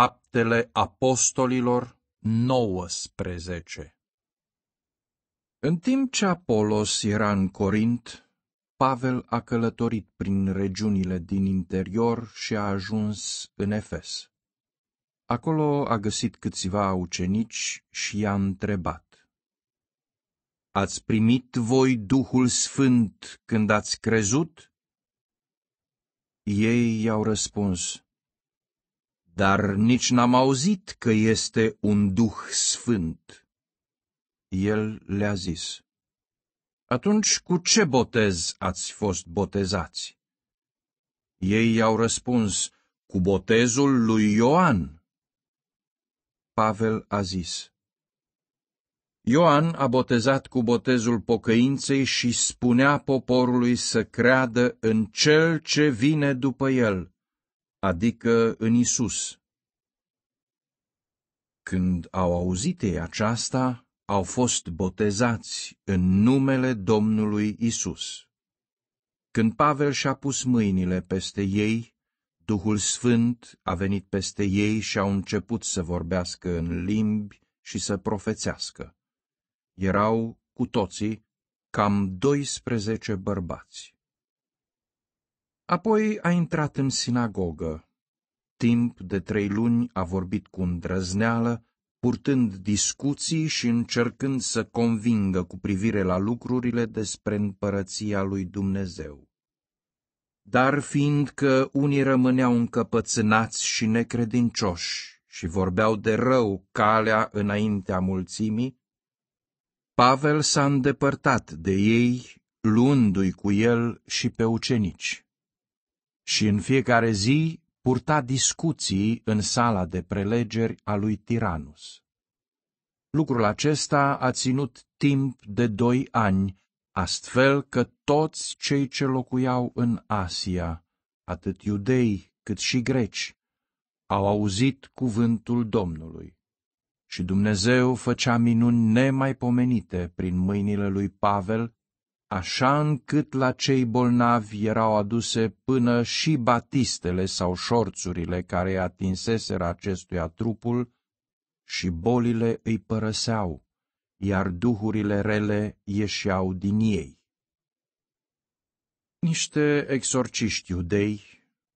Faptele Apostolilor 19 În timp ce Apolos era în Corint, Pavel a călătorit prin regiunile din interior și a ajuns în Efes. Acolo a găsit câțiva ucenici și i-a întrebat. Ați primit voi Duhul Sfânt când ați crezut? Ei i-au răspuns, dar nici n-am auzit că este un duh sfânt. El le-a zis, Atunci cu ce botez ați fost botezați? Ei i-au răspuns, cu botezul lui Ioan. Pavel a zis, Ioan a botezat cu botezul pocăinței și spunea poporului să creadă în cel ce vine după el, adică în Isus. Când au auzit ei aceasta, au fost botezați în numele Domnului Isus. Când Pavel și-a pus mâinile peste ei, Duhul Sfânt a venit peste ei și au început să vorbească în limbi și să profețească. Erau cu toții cam 12 bărbați. Apoi a intrat în sinagogă. Timp de trei luni a vorbit cu îndrăzneală, purtând discuții și încercând să convingă cu privire la lucrurile despre împărăția lui Dumnezeu. Dar fiindcă unii rămâneau încăpățânați și necredincioși și vorbeau de rău calea înaintea mulțimii, Pavel s-a îndepărtat de ei, luându-i cu el și pe ucenici și în fiecare zi purta discuții în sala de prelegeri a lui Tiranus. Lucrul acesta a ținut timp de doi ani, astfel că toți cei ce locuiau în Asia, atât iudei cât și greci, au auzit cuvântul Domnului. Și Dumnezeu făcea minuni nemaipomenite prin mâinile lui Pavel așa încât la cei bolnavi erau aduse până și batistele sau șorțurile care atinseseră acestuia trupul și bolile îi părăseau, iar duhurile rele ieșeau din ei. Niște exorciști iudei,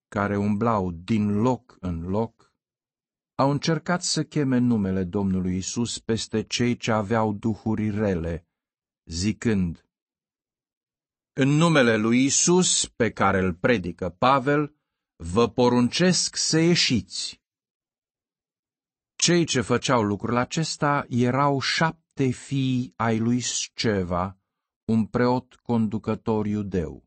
care umblau din loc în loc, au încercat să cheme numele Domnului Isus peste cei ce aveau duhuri rele, zicând, în numele lui Isus, pe care îl predică Pavel, vă poruncesc să ieșiți. Cei ce făceau lucrul acesta erau șapte fii ai lui Sceva, un preot conducător iudeu.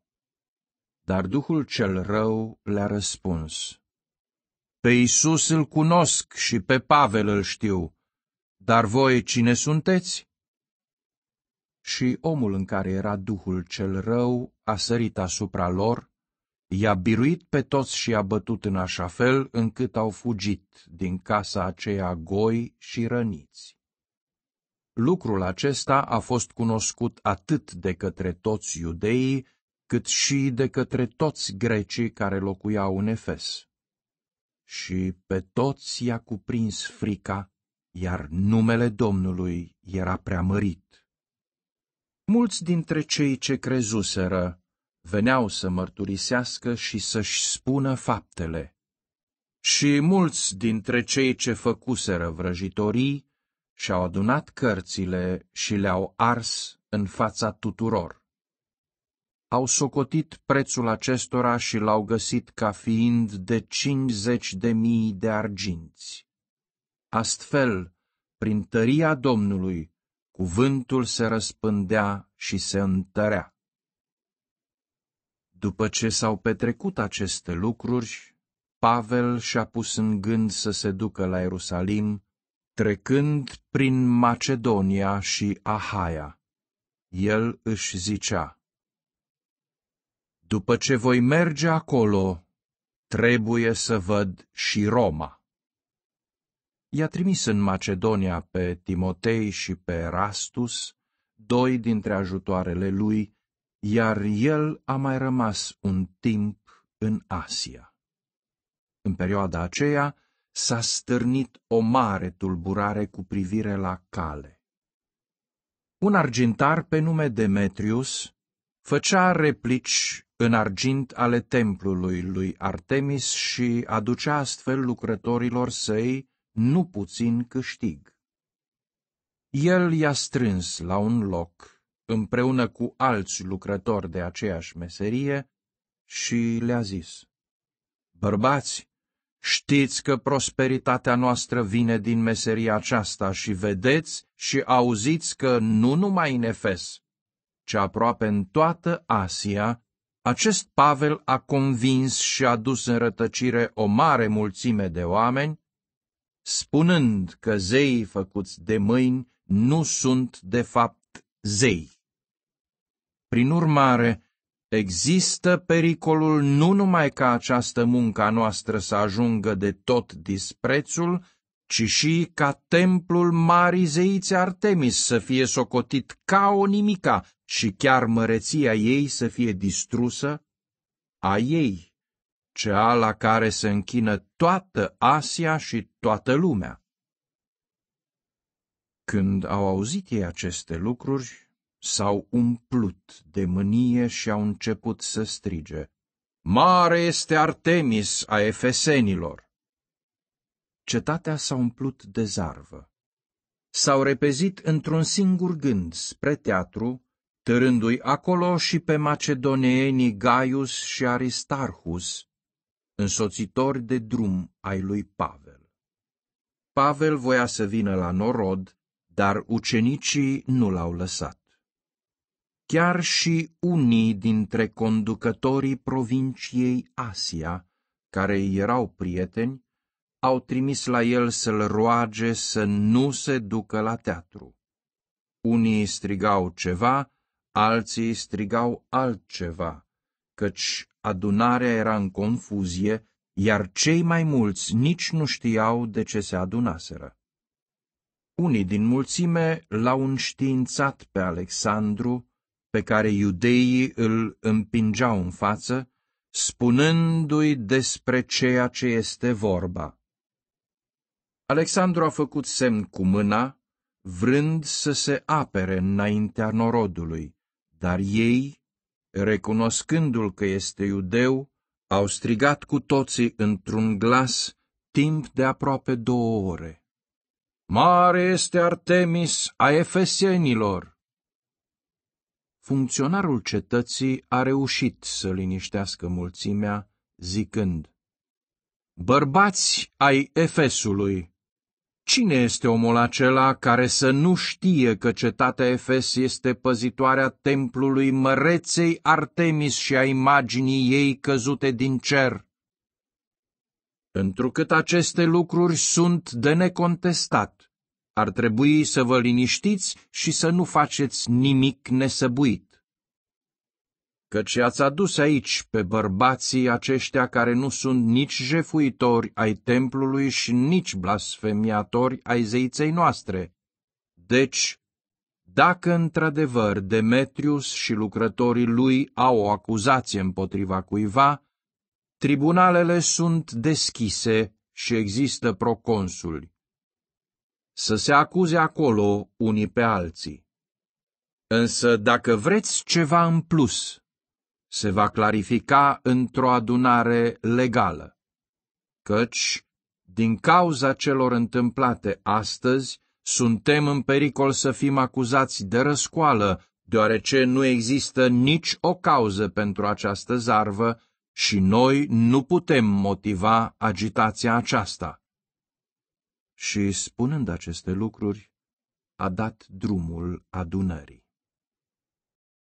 Dar Duhul cel rău le-a răspuns. Pe Isus îl cunosc și pe Pavel îl știu, dar voi cine sunteți? și omul în care era duhul cel rău a sărit asupra lor, i-a biruit pe toți și i-a bătut în așa fel încât au fugit din casa aceea goi și răniți. Lucrul acesta a fost cunoscut atât de către toți iudeii, cât și de către toți grecii care locuiau în Efes. Și pe toți i-a cuprins frica, iar numele Domnului era preamărit. Mulți dintre cei ce crezuseră veneau să mărturisească și să-și spună faptele. Și mulți dintre cei ce făcuseră vrăjitorii și-au adunat cărțile și le-au ars în fața tuturor. Au socotit prețul acestora și l-au găsit ca fiind de cincizeci de mii de arginți. Astfel, prin tăria Domnului, Cuvântul se răspândea și se întărea. După ce s-au petrecut aceste lucruri, Pavel și-a pus în gând să se ducă la Ierusalim, trecând prin Macedonia și Ahaia. El își zicea, După ce voi merge acolo, trebuie să văd și Roma i-a trimis în Macedonia pe Timotei și pe Rastus, doi dintre ajutoarele lui, iar el a mai rămas un timp în Asia. În perioada aceea s-a stârnit o mare tulburare cu privire la cale. Un argintar pe nume Demetrius făcea replici în argint ale templului lui Artemis și aducea astfel lucrătorilor săi nu puțin câștig. El i-a strâns la un loc, împreună cu alți lucrători de aceeași meserie, și le-a zis, Bărbați, știți că prosperitatea noastră vine din meseria aceasta și vedeți și auziți că nu numai în Efes, ci aproape în toată Asia, acest Pavel a convins și a dus în rătăcire o mare mulțime de oameni spunând că zeii făcuți de mâini nu sunt de fapt zei. Prin urmare, există pericolul nu numai ca această munca noastră să ajungă de tot disprețul, ci și ca templul marii zeițe Artemis să fie socotit ca o nimica și chiar măreția ei să fie distrusă a ei cea la care se închină toată Asia și toată lumea. Când au auzit ei aceste lucruri, s-au umplut de mânie și au început să strige. Mare este Artemis a efesenilor! Cetatea s-a umplut de zarvă. S-au repezit într-un singur gând spre teatru, târându-i acolo și pe macedoneenii Gaius și Aristarhus, însoțitori de drum ai lui Pavel. Pavel voia să vină la Norod, dar ucenicii nu l-au lăsat. Chiar și unii dintre conducătorii provinciei Asia, care erau prieteni, au trimis la el să-l roage să nu se ducă la teatru. Unii strigau ceva, alții strigau altceva, căci adunarea era în confuzie, iar cei mai mulți nici nu știau de ce se adunaseră. Unii din mulțime l-au înștiințat pe Alexandru, pe care iudeii îl împingeau în față, spunându-i despre ceea ce este vorba. Alexandru a făcut semn cu mâna, vrând să se apere înaintea norodului, dar ei recunoscându-l că este iudeu, au strigat cu toții într-un glas timp de aproape două ore. Mare este Artemis a efesenilor! Funcționarul cetății a reușit să liniștească mulțimea, zicând, Bărbați ai Efesului! Cine este omul acela care să nu știe că cetatea Efes este păzitoarea templului măreței Artemis și a imaginii ei căzute din cer? Întrucât aceste lucruri sunt de necontestat, ar trebui să vă liniștiți și să nu faceți nimic nesăbuit căci ați adus aici pe bărbații aceștia care nu sunt nici jefuitori ai templului și nici blasfemiatori ai zeiței noastre. Deci, dacă într-adevăr Demetrius și lucrătorii lui au o acuzație împotriva cuiva, tribunalele sunt deschise și există proconsuli. Să se acuze acolo unii pe alții. Însă dacă vreți ceva în plus se va clarifica într-o adunare legală, căci, din cauza celor întâmplate astăzi, suntem în pericol să fim acuzați de răscoală, deoarece nu există nici o cauză pentru această zarvă și noi nu putem motiva agitația aceasta. Și spunând aceste lucruri, a dat drumul adunării.